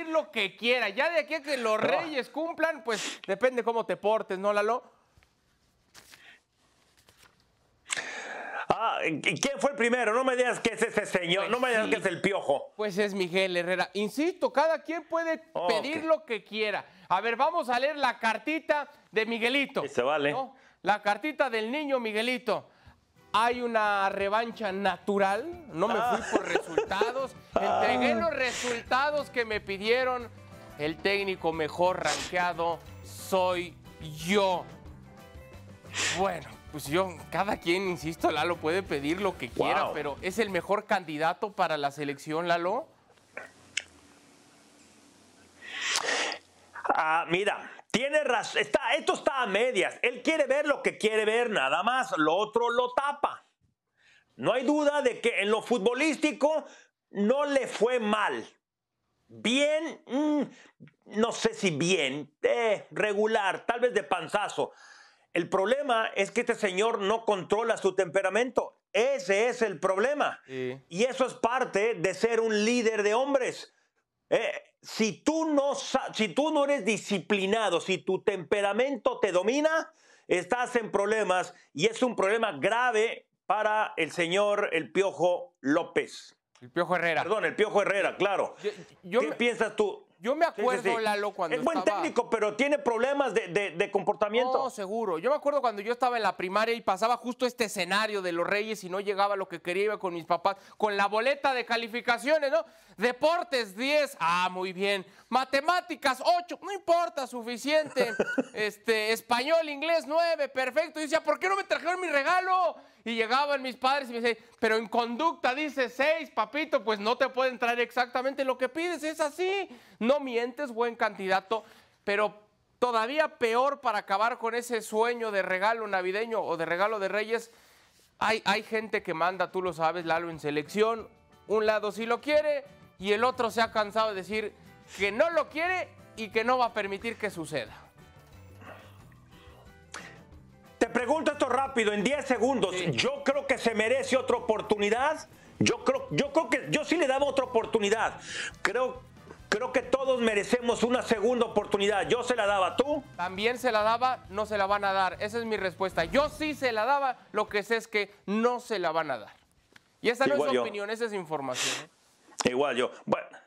lo que quiera. Ya de aquí a que los reyes cumplan, pues depende cómo te portes, ¿no, Lalo? Ah, ¿quién fue el primero? No me digas que es ese señor, no me pues digas que es el piojo. Pues es Miguel Herrera. Insisto, cada quien puede pedir lo que quiera. A ver, vamos a leer la cartita de Miguelito. Se vale. La cartita del niño Miguelito. Hay una revancha natural. No me fui por ah. resultados. Entregué ah. los resultados que me pidieron. El técnico mejor rankeado soy yo. Bueno, pues yo, cada quien, insisto, Lalo puede pedir lo que quiera, pero es el mejor candidato para la selección, Lalo. Ah, mira, tiene razón. esto está a medias. Él quiere ver lo que quiere ver, nada más. Lo otro lo tapa. No hay duda de que en lo futbolístico no le fue mal. Bien, mm, no sé si bien, eh, regular, tal vez de panzazo. El problema es que este señor no controla su temperamento. Ese es el problema. Y eso es parte de ser un líder de hombres. Eh, si tú no, si tú no eres disciplinado, si tu temperamento te domina, estás en problemas y es un problema grave para el señor El Piojo López. El Piojo Herrera. Perdón, el Piojo Herrera, claro. ¿Qué piensas tú? Yo me acuerdo, Lalo, cuando. Es buen técnico, pero tiene problemas de, de, comportamiento. No, oh, seguro. Yo me acuerdo cuando yo estaba en la primaria y pasaba justo este escenario de los Reyes y no llegaba lo que quería, iba con mis papás, con la boleta de calificaciones, ¿no? Deportes 10, ah, muy bien. Matemáticas 8, no importa, suficiente. este, español, inglés 9, perfecto. Y decía, ¿por qué no me trajeron mi regalo? Y llegaban mis padres y me decían, pero en conducta dice 6, papito, pues no te pueden traer exactamente lo que pides, es así. No mientes, buen candidato, pero todavía peor para acabar con ese sueño de regalo navideño o de regalo de Reyes. Hay, hay gente que manda, tú lo sabes, Lalo, en selección. Un lado sí lo quiere y el otro se ha cansado de decir que no lo quiere y que no va a permitir que suceda. Te pregunto esto rápido, en 10 segundos. Yo creo que se merece otra oportunidad. Yo creo, yo creo que yo sí le daba otra oportunidad. Creo Creo que todos merecemos una segunda oportunidad. Yo se la daba, ¿tú? También se la daba, no se la van a dar. Esa es mi respuesta. Yo sí se la daba, lo que sé es que no se la van a dar. Y esa no es opinión, esa es información. ¿eh? Igual yo. Bueno.